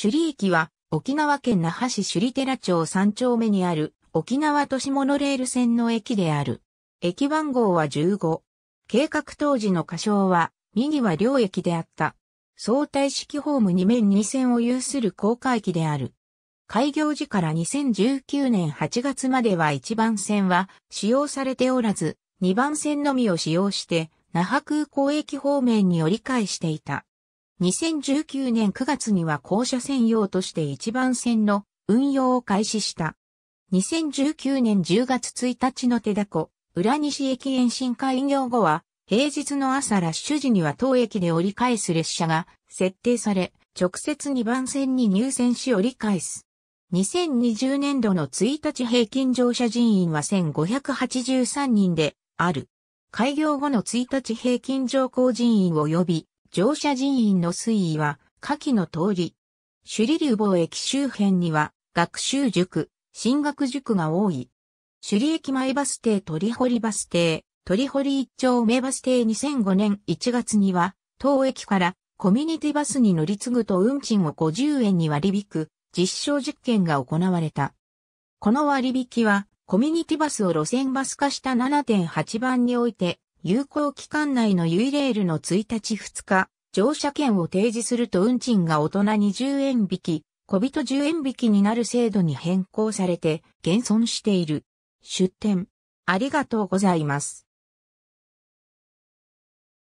首里駅は沖縄県那覇市首里寺町3丁目にある沖縄都市モノレール線の駅である。駅番号は15。計画当時の仮称は右は両駅であった。相対式ホーム2面2線を有する高架駅である。開業時から2019年8月までは1番線は使用されておらず、2番線のみを使用して、那覇空港駅方面に折り返していた。2019年9月には校舎専用として一番線の運用を開始した。2019年10月1日の手だこ、浦西駅延伸開業後は、平日の朝ラッシュ時には当駅で折り返す列車が設定され、直接2番線に入線し折り返す。2020年度の1日平均乗車人員は1583人である。開業後の1日平均乗降人員及び乗車人員の推移は下記の通り。首里流貿駅周辺には学習塾、進学塾が多い。首里駅前バス停鳥堀バス停、鳥堀一丁目バス停2005年1月には、当駅からコミュニティバスに乗り継ぐと運賃を50円に割り引く実証実験が行われた。この割引はコミュニティバスを路線バス化した7.8番において有効期間内のユイレールの1日2日、乗車券を提示すると運賃が大人20円引き、小人10円引きになる制度に変更されて、現存している。出店。ありがとうございます。